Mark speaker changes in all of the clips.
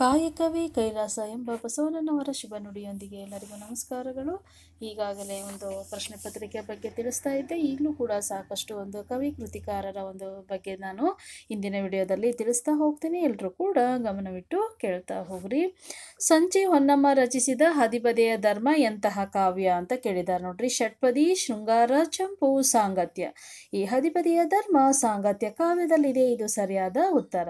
Speaker 1: ಕಾಯಕವಿ ಕೈಲಾಸ ಎಂಬ ಬಸವಣ್ಣನವರ ಶುಭ ನುಡಿಯೊಂದಿಗೆ ಎಲ್ಲರಿಗೂ ನಮಸ್ಕಾರಗಳು ಈಗಾಗಲೇ ಒಂದು ಪ್ರಶ್ನೆ ಪತ್ರಿಕೆಯ ಬಗ್ಗೆ ತಿಳಿಸ್ತಾ ಇದ್ದೆ ಈಗಲೂ ಕೂಡ ಸಾಕಷ್ಟು ಒಂದು ಕವಿ ಕೃತಿಕಾರರ ಒಂದು ಬಗ್ಗೆ ನಾನು ಇಂದಿನ ವಿಡಿಯೋದಲ್ಲಿ ತಿಳಿಸ್ತಾ ಹೋಗ್ತೀನಿ ಎಲ್ಲರೂ ಕೂಡ ಗಮನವಿಟ್ಟು ಕೇಳ್ತಾ ಹೋಗ್ರಿ ಸಂಜೆ ಹೊನ್ನಮ್ಮ ರಚಿಸಿದ ಹದಿಪದೆಯ ಧರ್ಮ ಎಂತಹ ಕಾವ್ಯ ಅಂತ ಕೇಳಿದ್ದಾರೆ ನೋಡ್ರಿ ಷಟ್ಪದಿ ಶೃಂಗಾರ ಚಂಪು ಸಾಂಗತ್ಯ ಈ ಹದಿಬದಿಯ ಧರ್ಮ ಸಾಂಗತ್ಯ ಕಾವ್ಯದಲ್ಲಿದೆ ಇದು ಸರಿಯಾದ ಉತ್ತರ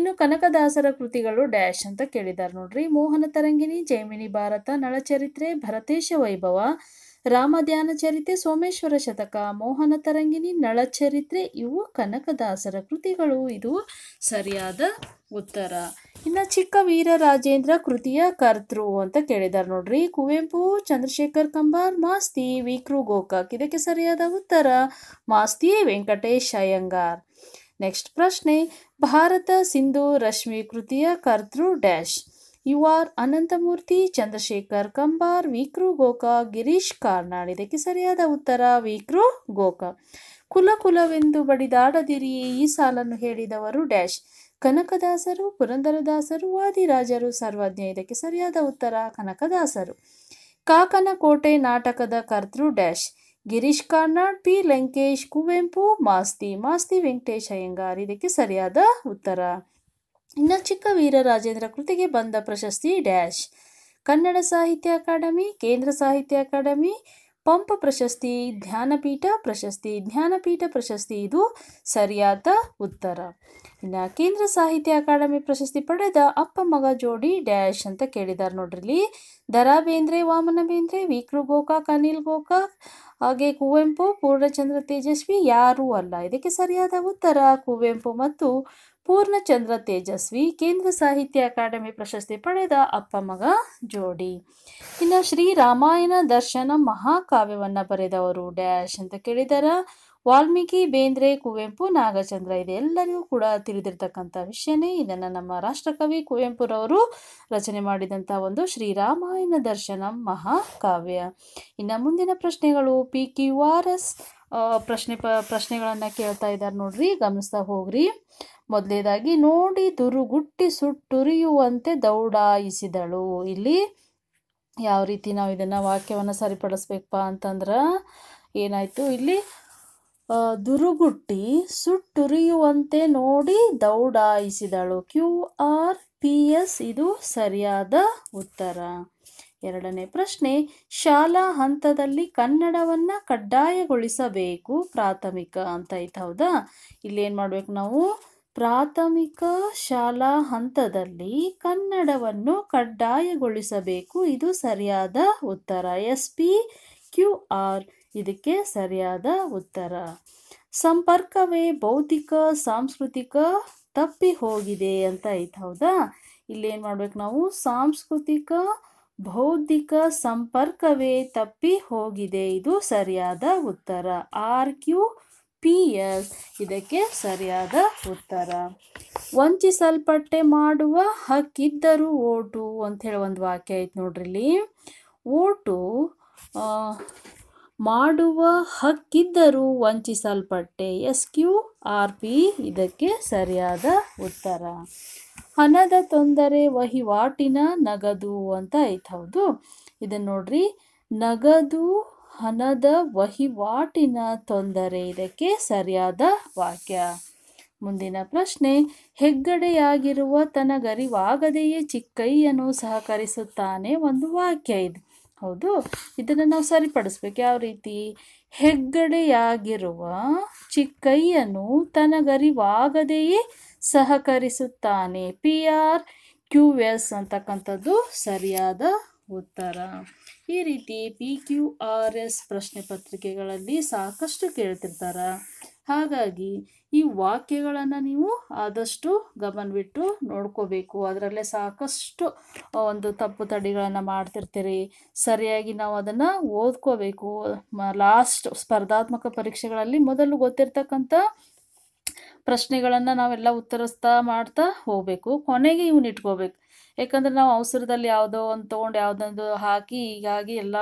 Speaker 1: ಇನ್ನು ಕನಕದಾಸರ ಕೃತಿಗಳು ಡ್ಯಾಶ್ ಅಂತ ಕೇಳಿದ್ದಾರೆ ನೋಡ್ರಿ ಮೋಹನ ತರಂಗಿಣಿ ಜೈಮಿನಿ ಭಾರತ ನಳಚರಿತ್ರೆ ಭರತೇಶ ವೈಭವ ಧ್ಯಾನ ಚರಿತ್ರೆ ಸೋಮೇಶ್ವರ ಶತಕ ಮೋಹನ ತರಂಗಿಣಿ ನಳಚರಿತ್ರೆ ಇವು ಕನಕದಾಸರ ಕೃತಿಗಳು ಇದು ಸರಿಯಾದ ಉತ್ತರ ಇನ್ನು ಚಿಕ್ಕ ವೀರ ರಾಜೇಂದ್ರ ಕೃತಿಯ ಕರ್ತೃ ಅಂತ ಕೇಳಿದ್ದಾರೆ ನೋಡ್ರಿ ಕುವೆಂಪು ಚಂದ್ರಶೇಖರ್ ಕಂಬಾರ್ ಮಾಸ್ತಿ ವಿಕ್ರು ಗೋಕಾಕ್ ಇದಕ್ಕೆ ಸರಿಯಾದ ಉತ್ತರ ಮಾಸ್ತಿ ವೆಂಕಟೇಶ್ ಅಯ್ಯಂಗಾರ್ ನೆಕ್ಸ್ಟ್ ಪ್ರಶ್ನೆ ಭಾರತ ಸಿಂಧು ರಶ್ಮಿ ಕೃತಿಯ ಕರ್ತೃ dash U R Ananthamurthy Chandrashekhar Kambar ವಿಕ್ರು ಗೋಕಾ ಗಿರೀಶ್ ಕಾರ್ನಾಡ್ ಇದಕ್ಕೆ ಸರಿಯಾದ ಉತ್ತರ ವಿಕ್ರು ಗೋಕಾ ಕುಲ ಕುಲವೆಂದು ಬಡಿದಾಡದಿರಿ ಈ ಸಾಲನ್ನು ಹೇಳಿದವರು ಡ್ಯಾಶ್ ಕನಕದಾಸರು ಪುರಂದರದಾಸರು ವಾದಿರಾಜರು ಸರ್ವಜ್ಞ ಇದಕ್ಕೆ ಸರಿಯಾದ ಉತ್ತರ ಕನಕದಾಸರು ಕಾಕನಕೋಟೆ ಕೋಟೆ ನಾಟಕದ ಕರ್ತೃ ಡ್ಯಾಶ್ ಗಿರೀಶ್ ಕಾರ್ನಾಡ್ ಪಿ ಲಂಕೇಶ್ ಕುವೆಂಪು ಮಾಸ್ತಿ ಮಾಸ್ತಿ ವೆಂಕಟೇಶ್ ಅಯ್ಯಂಗಾರ್ ಇದಕ್ಕೆ ಸರಿಯಾದ ಉತ್ತರ ಇನ್ನು ಚಿಕ್ಕ ವೀರರಾಜೇಂದ್ರ ಕೃತಿಗೆ ಬಂದ ಪ್ರಶಸ್ತಿ ಡ್ಯಾಶ್ ಕನ್ನಡ ಸಾಹಿತ್ಯ ಅಕಾಡೆಮಿ ಕೇಂದ್ರ ಸಾಹಿತ್ಯ ಅಕಾಡೆಮಿ ಪಂಪ ಪ್ರಶಸ್ತಿ ಧ್ಯಾನಪೀಠ ಪ್ರಶಸ್ತಿ ಜ್ಞಾನಪೀಠ ಪ್ರಶಸ್ತಿ ಇದು ಸರಿಯಾದ ಉತ್ತರ ಇನ್ನು ಕೇಂದ್ರ ಸಾಹಿತ್ಯ ಅಕಾಡೆಮಿ ಪ್ರಶಸ್ತಿ ಪಡೆದ ಅಪ್ಪ ಮಗ ಜೋಡಿ ಡ್ಯಾಶ್ ಅಂತ ಕೇಳಿದ್ದಾರೆ ನೋಡ್ರಿಲ್ಲಿ ದರಾ ಬೇಂದ್ರೆ ವಾಮನ ಬೇಂದ್ರೆ ವಿಕ್ರು ಗೋಕಾಕ್ ಅನಿಲ್ ಗೋಕಾಕ್ ಹಾಗೆ ಕುವೆಂಪು ಪೂರ್ಣಚಂದ್ರ ತೇಜಸ್ವಿ ಯಾರೂ ಅಲ್ಲ ಇದಕ್ಕೆ ಸರಿಯಾದ ಉತ್ತರ ಕುವೆಂಪು ಮತ್ತು ಪೂರ್ಣಚಂದ್ರ ತೇಜಸ್ವಿ ಕೇಂದ್ರ ಸಾಹಿತ್ಯ ಅಕಾಡೆಮಿ ಪ್ರಶಸ್ತಿ ಪಡೆದ ಅಪ್ಪ ಮಗ ಜೋಡಿ ಇನ್ನು ರಾಮಾಯಣ ದರ್ಶನ ಮಹಾಕಾವ್ಯವನ್ನು ಬರೆದವರು ಡ್ಯಾಶ್ ಅಂತ ಕೇಳಿದಾರ ವಾಲ್ಮೀಕಿ ಬೇಂದ್ರೆ ಕುವೆಂಪು ನಾಗಚಂದ್ರ ಇದೆಲ್ಲರಿಗೂ ಕೂಡ ತಿಳಿದಿರ್ತಕ್ಕಂಥ ವಿಷಯನೇ ಇದನ್ನು ನಮ್ಮ ರಾಷ್ಟ್ರಕವಿ ಕುವೆಂಪುರವರು ರಚನೆ ಮಾಡಿದಂಥ ಒಂದು ಶ್ರೀರಾಮಾಯಣ ದರ್ಶನ ಮಹಾಕಾವ್ಯ ಇನ್ನು ಮುಂದಿನ ಪ್ರಶ್ನೆಗಳು ಪಿ ಕ್ಯೂ ಆರ್ ಎಸ್ ಪ್ರಶ್ನೆ ಪ ಪ್ರಶ್ನೆಗಳನ್ನು ಕೇಳ್ತಾ ಇದ್ದಾರೆ ನೋಡ್ರಿ ಗಮನಿಸ್ತಾ ಹೋಗ್ರಿ ಮೊದಲೇದಾಗಿ ನೋಡಿ ದುರುಗುಟ್ಟಿ ಸುಟ್ಟುರಿಯುವಂತೆ ದೌಡಾಯಿಸಿದಳು ಇಲ್ಲಿ ಯಾವ ರೀತಿ ನಾವು ಇದನ್ನು ವಾಕ್ಯವನ್ನು ಸರಿಪಡಿಸ್ಬೇಕಪ್ಪ ಅಂತಂದ್ರೆ ಏನಾಯಿತು ಇಲ್ಲಿ ದುರುಗುಟ್ಟಿ ಸುಟ್ಟುರಿಯುವಂತೆ ನೋಡಿ ದೌಡಾಯಿಸಿದಳು ಕ್ಯೂ ಆರ್ ಪಿ ಎಸ್ ಇದು ಸರಿಯಾದ ಉತ್ತರ ಎರಡನೇ ಪ್ರಶ್ನೆ ಶಾಲಾ ಹಂತದಲ್ಲಿ ಕನ್ನಡವನ್ನು ಕಡ್ಡಾಯಗೊಳಿಸಬೇಕು ಪ್ರಾಥಮಿಕ ಅಂತ ಐತೆ ಹೌದಾ ಏನು ಮಾಡಬೇಕು ನಾವು ಪ್ರಾಥಮಿಕ ಶಾಲಾ ಹಂತದಲ್ಲಿ ಕನ್ನಡವನ್ನು ಕಡ್ಡಾಯಗೊಳಿಸಬೇಕು ಇದು ಸರಿಯಾದ ಉತ್ತರ ಎಸ್ ಪಿ ಕ್ಯೂ ಆರ್ ಇದಕ್ಕೆ ಸರಿಯಾದ ಉತ್ತರ ಸಂಪರ್ಕವೇ ಭೌತಿಕ ಸಾಂಸ್ಕೃತಿಕ ತಪ್ಪಿ ಹೋಗಿದೆ ಅಂತ ಐತೆ ಹೌದಾ ಇಲ್ಲೇನು ಮಾಡ್ಬೇಕು ನಾವು ಸಾಂಸ್ಕೃತಿಕ ಬೌದ್ಧಿಕ ಸಂಪರ್ಕವೇ ತಪ್ಪಿ ಹೋಗಿದೆ ಇದು ಸರಿಯಾದ ಉತ್ತರ ಆರ್ ಕ್ಯೂ ಪಿ ಎಸ್ ಇದಕ್ಕೆ ಸರಿಯಾದ ಉತ್ತರ ವಂಚಿಸಲ್ಪಟ್ಟೆ ಮಾಡುವ ಹಕ್ಕಿದ್ದರೂ ಓಟು ಅಂತ ಹೇಳಿ ಒಂದು ವಾಕ್ಯ ಐತೆ ಇಲ್ಲಿ ಓಟು ಮಾಡುವ ಹಕ್ಕಿದ್ದರೂ ವಂಚಿಸಲ್ಪಟ್ಟೆ ಎಸ್ ಕ್ಯೂ ಆರ್ ಪಿ ಇದಕ್ಕೆ ಸರಿಯಾದ ಉತ್ತರ ಹಣದ ತೊಂದರೆ ವಹಿವಾಟಿನ ನಗದು ಅಂತ ಐತೆ ಹೌದು ಇದನ್ನು ನೋಡ್ರಿ ನಗದು ಹಣದ ವಹಿವಾಟಿನ ತೊಂದರೆ ಇದಕ್ಕೆ ಸರಿಯಾದ ವಾಕ್ಯ ಮುಂದಿನ ಪ್ರಶ್ನೆ ಹೆಗ್ಗಡೆಯಾಗಿರುವ ತನಗರಿವಾಗದೆಯೇ ಚಿಕ್ಕಯ್ಯನು ಸಹಕರಿಸುತ್ತಾನೆ ಒಂದು ವಾಕ್ಯ ಇದು ಹೌದು ಇದನ್ನು ನಾವು ಸರಿಪಡಿಸ್ಬೇಕು ಯಾವ ರೀತಿ ಹೆಗ್ಗಡೆಯಾಗಿರುವ ಚಿಕ್ಕಯ್ಯನು ತನಗರಿವಾಗದೆಯೇ ಸಹಕರಿಸುತ್ತಾನೆ ಪಿ ಆರ್ ಕ್ಯೂ ಎಸ್ ಅಂತಕ್ಕಂಥದ್ದು ಸರಿಯಾದ ಉತ್ತರ ಈ ರೀತಿ ಪಿ ಕ್ಯೂ ಆರ್ ಎಸ್ ಪ್ರಶ್ನೆ ಪತ್ರಿಕೆಗಳಲ್ಲಿ ಸಾಕಷ್ಟು ಕೇಳ್ತಿರ್ತಾರೆ ಹಾಗಾಗಿ ಈ ವಾಕ್ಯಗಳನ್ನು ನೀವು ಆದಷ್ಟು ಗಮನವಿಟ್ಟು ನೋಡ್ಕೋಬೇಕು ಅದರಲ್ಲೇ ಸಾಕಷ್ಟು ಒಂದು ತಪ್ಪು ತಡಿಗಳನ್ನು ಮಾಡ್ತಿರ್ತೀರಿ ಸರಿಯಾಗಿ ನಾವು ಅದನ್ನು ಓದ್ಕೋಬೇಕು ಲಾಸ್ಟ್ ಸ್ಪರ್ಧಾತ್ಮಕ ಪರೀಕ್ಷೆಗಳಲ್ಲಿ ಮೊದಲು ಗೊತ್ತಿರ್ತಕ್ಕಂಥ ಪ್ರಶ್ನೆಗಳನ್ನು ನಾವೆಲ್ಲ ಉತ್ತರಿಸ್ತಾ ಮಾಡ್ತಾ ಹೋಗಬೇಕು ಕೊನೆಗೆ ಇವನ್ನ ಇಟ್ಕೋಬೇಕು ಯಾಕಂದ್ರೆ ನಾವು ಅವಸರದಲ್ಲಿ ಯಾವುದೋ ಒಂದು ತೊಗೊಂಡು ಯಾವುದೊಂದು ಹಾಕಿ ಹೀಗಾಗಿ ಎಲ್ಲ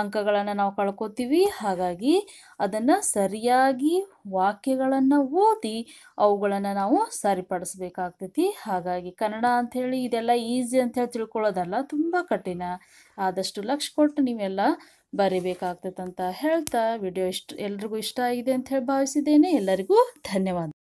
Speaker 1: ಅಂಕಗಳನ್ನು ನಾವು ಕಳ್ಕೊತೀವಿ ಹಾಗಾಗಿ ಅದನ್ನು ಸರಿಯಾಗಿ ವಾಕ್ಯಗಳನ್ನು ಓದಿ ಅವುಗಳನ್ನು ನಾವು ಸರಿಪಡಿಸ್ಬೇಕಾಗ್ತೈತಿ ಹಾಗಾಗಿ ಕನ್ನಡ ಅಂಥೇಳಿ ಇದೆಲ್ಲ ಈಸಿ ಅಂತೇಳಿ ತಿಳ್ಕೊಳ್ಳೋದಲ್ಲ ತುಂಬ ಕಠಿಣ ಆದಷ್ಟು ಲಕ್ಷ ಕೊಟ್ಟು ನೀವೆಲ್ಲ ಅಂತ ಹೇಳ್ತಾ ವಿಡಿಯೋ ಇಷ್ಟ ಎಲ್ರಿಗೂ ಇಷ್ಟ ಆಗಿದೆ ಅಂತ ಹೇಳಿ ಭಾವಿಸಿದ್ದೇನೆ ಎಲ್ಲರಿಗೂ ಧನ್ಯವಾದ